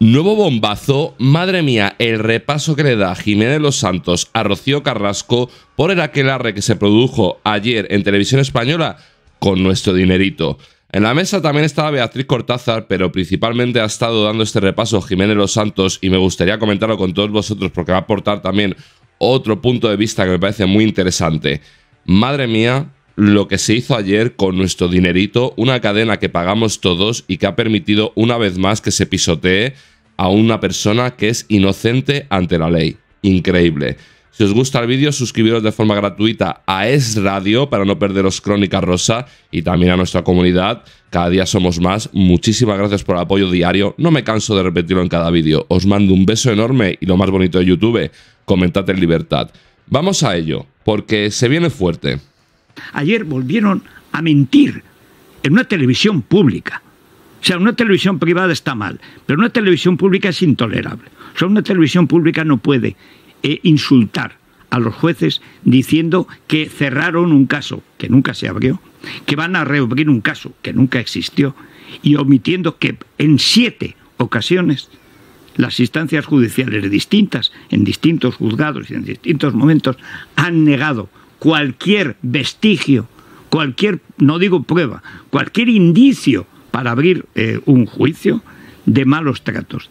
Nuevo bombazo, madre mía, el repaso que le da Jiménez Los Santos a Rocío Carrasco por el aquelarre que se produjo ayer en televisión española con nuestro dinerito. En la mesa también estaba Beatriz Cortázar, pero principalmente ha estado dando este repaso Jiménez Los Santos y me gustaría comentarlo con todos vosotros porque va a aportar también otro punto de vista que me parece muy interesante. Madre mía, lo que se hizo ayer con nuestro dinerito, una cadena que pagamos todos y que ha permitido una vez más que se pisotee a una persona que es inocente ante la ley. Increíble. Si os gusta el vídeo, suscribiros de forma gratuita a Es Radio para no perderos Crónica Rosa y también a nuestra comunidad. Cada día somos más. Muchísimas gracias por el apoyo diario. No me canso de repetirlo en cada vídeo. Os mando un beso enorme y lo más bonito de YouTube, comentad en libertad. Vamos a ello, porque se viene fuerte. Ayer volvieron a mentir en una televisión pública. O sea, una televisión privada está mal, pero una televisión pública es intolerable. O sea, una televisión pública no puede eh, insultar a los jueces diciendo que cerraron un caso que nunca se abrió, que van a reabrir un caso que nunca existió y omitiendo que en siete ocasiones las instancias judiciales distintas, en distintos juzgados y en distintos momentos, han negado cualquier vestigio, cualquier, no digo prueba, cualquier indicio para abrir eh, un juicio de malos tratos,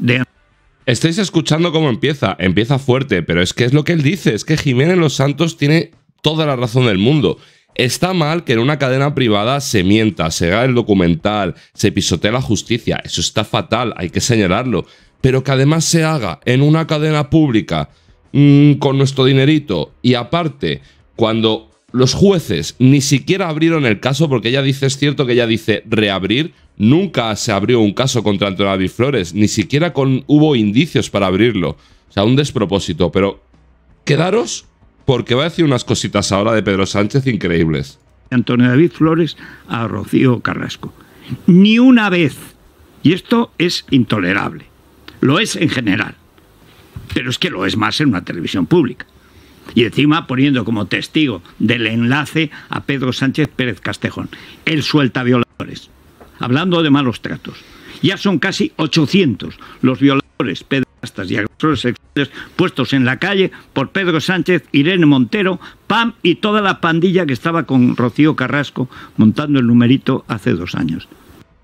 Estáis escuchando cómo empieza, empieza fuerte, pero es que es lo que él dice, es que Jiménez Los Santos tiene toda la razón del mundo. Está mal que en una cadena privada se mienta, se haga el documental, se pisotee la justicia, eso está fatal, hay que señalarlo, pero que además se haga en una cadena pública mm, con nuestro dinerito y aparte cuando los jueces ni siquiera abrieron el caso, porque ella dice, es cierto que ella dice reabrir, nunca se abrió un caso contra Antonio David Flores, ni siquiera con, hubo indicios para abrirlo. O sea, un despropósito, pero quedaros porque va a decir unas cositas ahora de Pedro Sánchez increíbles. Antonio David Flores a Rocío Carrasco. Ni una vez. Y esto es intolerable. Lo es en general, pero es que lo es más en una televisión pública. Y encima poniendo como testigo del enlace a Pedro Sánchez Pérez Castejón. Él suelta violadores, hablando de malos tratos. Ya son casi 800 los violadores, pedastas y agresores sexuales puestos en la calle por Pedro Sánchez, Irene Montero, PAM y toda la pandilla que estaba con Rocío Carrasco montando el numerito hace dos años.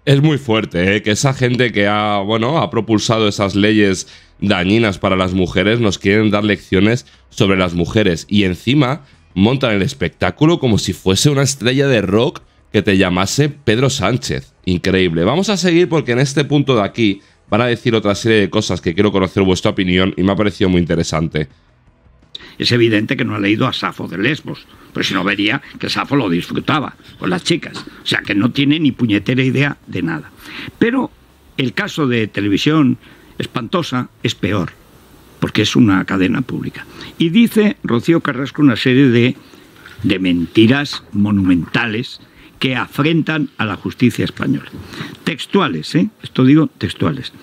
Es muy fuerte, ¿eh? que esa gente que ha, bueno, ha propulsado esas leyes dañinas para las mujeres nos quieren dar lecciones sobre las mujeres y encima montan el espectáculo como si fuese una estrella de rock que te llamase Pedro Sánchez. Increíble. Vamos a seguir porque en este punto de aquí van a decir otra serie de cosas que quiero conocer vuestra opinión y me ha parecido muy interesante. Es evidente que no ha leído a Safo de Lesbos, pero pues si no vería que Safo lo disfrutaba con las chicas. O sea que no tiene ni puñetera idea de nada. Pero el caso de televisión espantosa es peor, porque es una cadena pública. Y dice Rocío Carrasco una serie de, de mentiras monumentales que afrentan a la justicia española. Textuales, ¿eh? Esto digo textuales.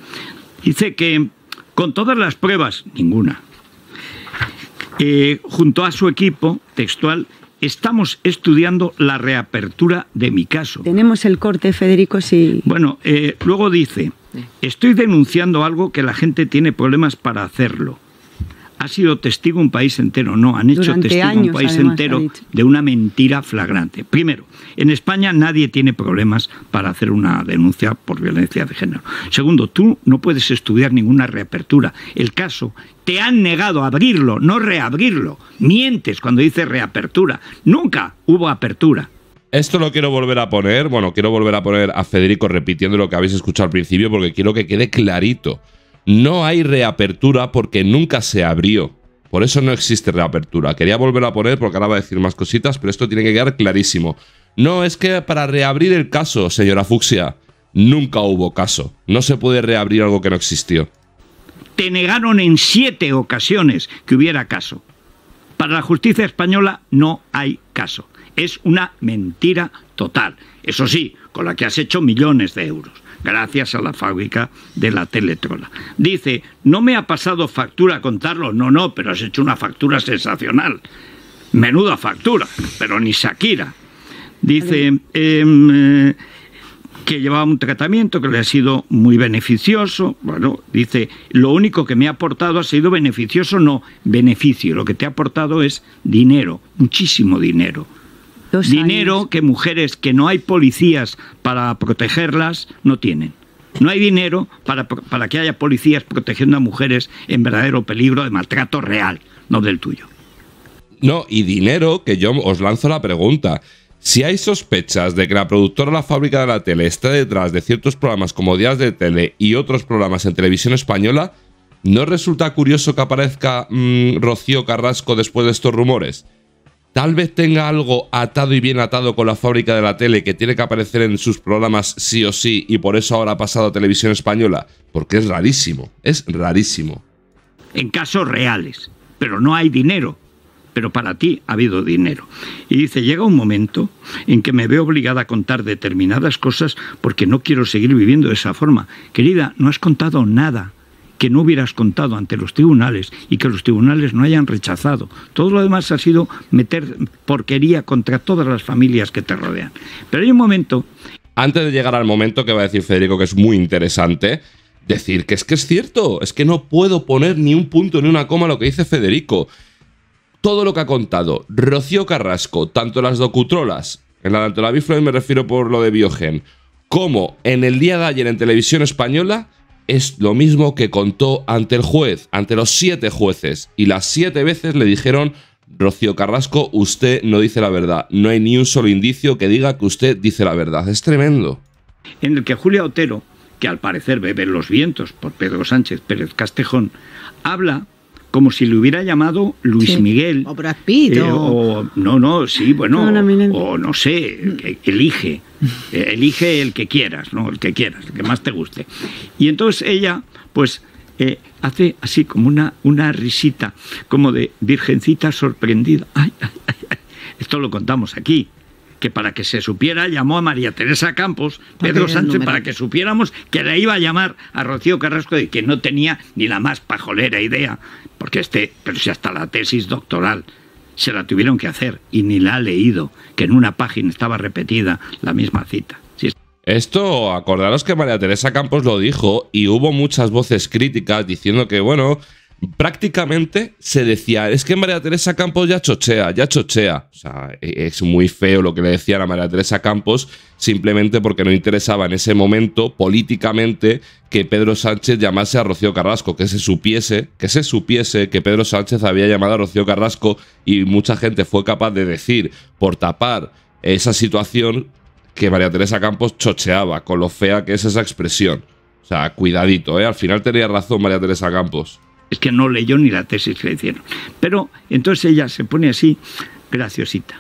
Dice que con todas las pruebas, ninguna, eh, junto a su equipo textual, estamos estudiando la reapertura de mi caso. Tenemos el corte, Federico, si... Bueno, eh, luego dice, estoy denunciando algo que la gente tiene problemas para hacerlo ha sido testigo un país entero, no, han hecho testigo un país entero de una mentira flagrante. Primero, en España nadie tiene problemas para hacer una denuncia por violencia de género. Segundo, tú no puedes estudiar ninguna reapertura. El caso te han negado abrirlo, no reabrirlo. Mientes cuando dices reapertura. Nunca hubo apertura. Esto lo quiero volver a poner, bueno, quiero volver a poner a Federico repitiendo lo que habéis escuchado al principio porque quiero que quede clarito. No hay reapertura porque nunca se abrió. Por eso no existe reapertura. Quería volver a poner porque ahora va a decir más cositas, pero esto tiene que quedar clarísimo. No, es que para reabrir el caso, señora Fuxia, nunca hubo caso. No se puede reabrir algo que no existió. Te negaron en siete ocasiones que hubiera caso. Para la justicia española no hay caso. Es una mentira total. Eso sí, con la que has hecho millones de euros, gracias a la fábrica de la Teletrola. Dice, no me ha pasado factura contarlo. No, no, pero has hecho una factura sensacional. Menuda factura, pero ni Shakira. Dice em, eh, que llevaba un tratamiento que le ha sido muy beneficioso. Bueno, dice, lo único que me ha aportado ha sido beneficioso, no beneficio. Lo que te ha aportado es dinero, muchísimo dinero dinero que mujeres que no hay policías para protegerlas no tienen. No hay dinero para, que haya policías protegiendo a mujeres en verdadero peligro de maltrato real, no del tuyo. No, y dinero que yo os lanzo la pregunta. Si hay sospechas de que la productora de la fábrica de la tele está detrás de ciertos programas como Días de Tele y otros programas en televisión española, ¿no resulta curioso que aparezca mm, Rocío Carrasco después de estos rumores? Tal vez tenga algo atado y bien atado con la fábrica de la tele que tiene que aparecer en sus programas sí o sí y por eso ahora ha pasado a televisión española, porque es rarísimo, es rarísimo. En casos reales, pero no hay dinero, pero para ti ha habido dinero. Y dice, llega un momento en que me veo obligada a contar determinadas cosas porque no quiero seguir viviendo de esa forma. Querida, no has contado nada que no hubieras contado ante los tribunales y que los tribunales no hayan rechazado. Todo lo demás ha sido meter porquería contra todas las familias que te rodean. Pero hay un momento... Antes de llegar al momento que va a decir Federico, que es muy interesante, decir que es que es cierto, es que no puedo poner ni un punto ni una coma lo que dice Federico. Todo lo que ha contado Rocío Carrasco, tanto las docutrolas, en la de la me refiero por lo de Biogen, como en el día de ayer en televisión española, es lo mismo que contó ante el juez, ante los siete jueces, y las siete veces le dijeron, Rocío Carrasco, usted no dice la verdad, no hay ni un solo indicio que diga que usted dice la verdad, es tremendo. En el que Julia Otero, que al parecer bebe los vientos por Pedro Sánchez Pérez Castejón, habla como si le hubiera llamado Luis Miguel. Eh, o No, no, sí, bueno. o no sé, elige. Eh, elige el que quieras, ¿no? El que quieras, el que más te guste. Y entonces ella, pues, eh, hace así como una, una risita, como de virgencita sorprendida. Ay, ay, ay, esto lo contamos aquí que para que se supiera llamó a María Teresa Campos, Pedro Sánchez, para que supiéramos que le iba a llamar a Rocío Carrasco y que no tenía ni la más pajolera idea, porque este, pero si hasta la tesis doctoral se la tuvieron que hacer y ni la ha leído, que en una página estaba repetida la misma cita. Esto, acordaros que María Teresa Campos lo dijo y hubo muchas voces críticas diciendo que, bueno, prácticamente se decía, es que María Teresa Campos ya chochea, ya chochea. O sea, e-, es muy feo lo que le decían a María Teresa Campos, simplemente porque no interesaba en ese momento políticamente que Pedro Sánchez llamase a Rocío Carrasco, que se supiese, que se supiese que Pedro Sánchez había llamado a Rocío Carrasco y mucha gente fue capaz de decir, por tapar esa situación, que María Teresa Campos chocheaba, con lo fea que es esa expresión. O sea, cuidadito, ¿eh? Al final tenía razón María Teresa Campos. Es que no leyó ni la tesis que le hicieron. Pero entonces ella se pone así, graciosita.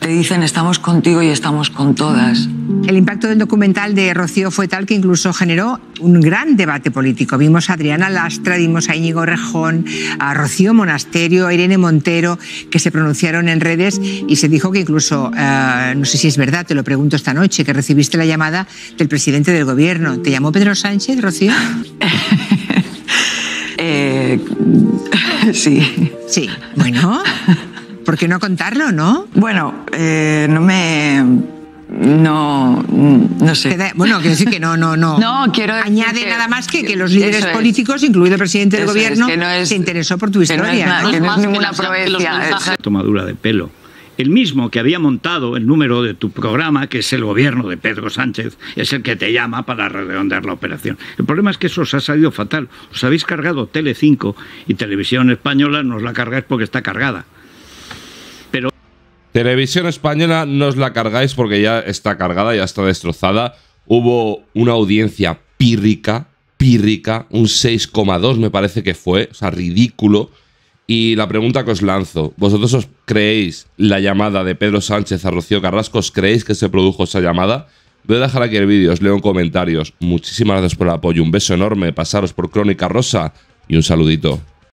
Te dicen estamos contigo y estamos con todas. El impacto del documental de Rocío fue tal que incluso generó un gran debate político. Vimos a Adriana Lastra, vimos a Íñigo Rejón, a Rocío Monasterio, a Irene Montero, que se pronunciaron en redes y se dijo que incluso, eh, no sé si es verdad, te lo pregunto esta noche, que recibiste la llamada del presidente del gobierno. ¿Te llamó Pedro Sánchez, Rocío? Eh, sí. Sí. Bueno, ¿por qué no contarlo, no? Bueno, eh, no me. No, no sé. bueno, quiero decir que no, no, no. No, quiero Añade nada más que, que los líderes políticos, incluido el presidente del gobierno, se interesó por tu historia. Que no es, es ninguna Tomadura de pelo el mismo que había montado el número de tu programa, que es el gobierno de Pedro Sánchez, es el que te llama para redondear la operación. El problema es que eso os ha salido fatal. Os habéis cargado Tele5 y Televisión Española nos la cargáis porque está cargada. Pero... Televisión Española nos la cargáis porque ya está cargada, ya está destrozada. Hubo una audiencia pírrica, pírrica, un 6,2 me parece que fue, o sea, ridículo y la pregunta que os lanzo, ¿vosotros os creéis la llamada de Pedro Sánchez a Rocío Carrasco? ¿Os creéis que se produjo esa llamada? Voy a dejar aquí el vídeo, os leo en comentarios. Muchísimas gracias por el apoyo, un beso enorme, pasaros por Crónica Rosa y un saludito.